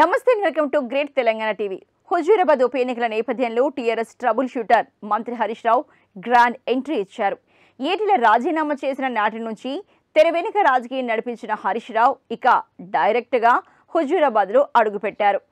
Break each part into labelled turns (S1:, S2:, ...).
S1: నమస్తే welcome to Great Telangana TV Huzurabad ఉప ఎన్నికల నేపథ్యంలో టీఆర్ఎస్ ట్రబుల్ షూటర్ మంత్రి హరీష్ రావు గ్రాండ్ ఎంట్రీ ఇచ్చారు ఏటీల రాజీనామా చేసిన నాటి నుంచి తెర వెనుక రాజకీయం నడిపించిన హరీష్ రావు ఇక డైరెక్ట్గా హుజూరాబాద్లో అడుగుపెట్టారు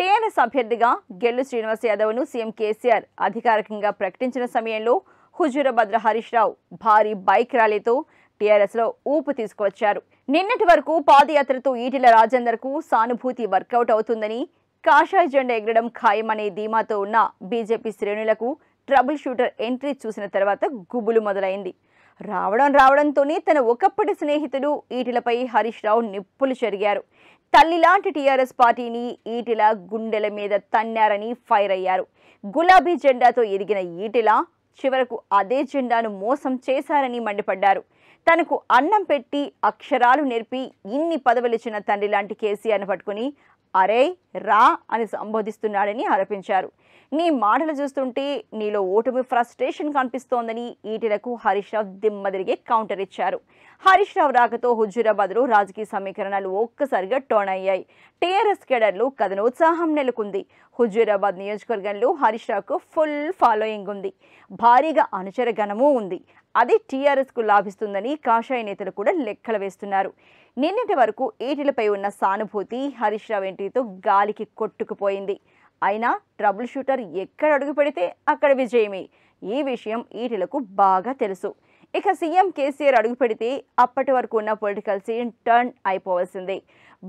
S1: టీఆర్ఎస్ అభ్యర్థిగా గెల్లు శ్రీనివాస్ యాదవ్ను సీఎం కేసీఆర్ అధికారికంగా ప్రకటించిన సమయంలో హుజూరాబాద్లో హరీష్ రావు భారీ బైక్ ర్యాలీతో టీఆర్ఎస్లో ఊపు తీసుకువచ్చారు నిన్నటి వరకు పాదయాత్రతో రాజేందర్ రాజేందర్కు సానుభూతి వర్కౌట్ అవుతుందని కాషాయ జెండా ఎగరడం ఖాయమనే ధీమాతో ఉన్న బీజేపీ శ్రేణులకు ట్రబుల్ షూటర్ ఎంట్రీ చూసిన తర్వాత గుబులు మొదలైంది రావడం రావడంతోనే తన ఒకప్పటి స్నేహితుడు ఈటిలపై హరీష్ రావు నిప్పులు చెరిగారు తల్లిలాంటి టీఆర్ఎస్ పార్టీని ఈటిల గుండెల మీద తన్నారని ఫైర్ అయ్యారు గులాబీ జెండాతో ఎదిగిన ఈటిల చివరకు అదే జెండాను మోసం చేశారని మండిపడ్డారు తనకు అన్నం పెట్టి అక్షరాలు నేర్పి ఇన్ని ఇచ్చిన తండ్రి లాంటి కేసీఆర్ను పట్టుకుని అరే రా అని సంబోధిస్తున్నాడని ఆరోపించారు నీ మాటలు చూస్తుంటే నీలో ఓటమి ఫ్రస్ట్రేషన్ కనిపిస్తోందని ఈటలకు హరీష్ రావు దిమ్మదిరిగే కౌంటర్ ఇచ్చారు హరీష్ రావు రాకతో హుజూరాబాద్లో రాజకీయ సమీకరణాలు ఒక్కసారిగా టోన్ అయ్యాయి టీఆర్ఎస్ కేడర్లు కథనోత్సాహం నెలకొంది హుజూరాబాద్ నియోజకవర్గంలో హరీష్ రావుకు ఫుల్ ఫాలోయింగ్ ఉంది భారీగా అనుచర గణము ఉంది అది టీఆర్ఎస్కు లాభిస్తుందని అని కాషాయ నేతలు కూడా లెక్కలు వేస్తున్నారు నిన్నటి వరకు ఈటీలపై ఉన్న సానుభూతి హరీష్ రావు ఎంట్రీతో గాలికి కొట్టుకుపోయింది అయినా ట్రబుల్ షూటర్ ఎక్కడ అడుగు పెడితే అక్కడ విజయమే ఈ విషయం ఈటిలకు బాగా తెలుసు ఇక సీఎం కేసీఆర్ అడుగు పెడితే అప్పటి వరకు ఉన్న పొలిటికల్ సీన్ టర్న్ అయిపోవాల్సిందే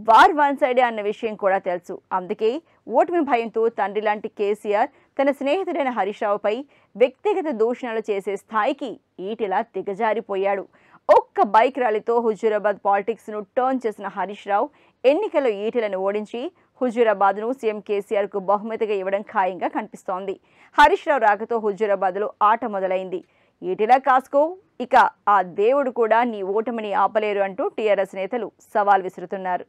S1: వార్ వన్ సైడే అన్న విషయం కూడా తెలుసు అందుకే ఓటమి భయంతో తండ్రి లాంటి కేసీఆర్ తన స్నేహితుడైన హరీష్ రావుపై వ్యక్తిగత దూషణలు చేసే స్థాయికి ఈటిలా దిగజారిపోయాడు ఒక్క బైక్ ర్యాలీతో హుజూరాబాద్ పాలిటిక్స్ను టర్న్ చేసిన హరీష్ రావు ఎన్నికల్లో ఈటలను ఓడించి హుజూరాబాద్ను సీఎం కేసీఆర్కు బహుమతిగా ఇవ్వడం ఖాయంగా కనిపిస్తోంది హరీష్ రావు రాకతో హుజూరాబాద్లో ఆట మొదలైంది ఈటిలా కాసుకో ఇక ఆ దేవుడు కూడా నీ ఓటమిని ఆపలేరు అంటూ టీఆర్ఎస్ నేతలు సవాల్ విసురుతున్నారు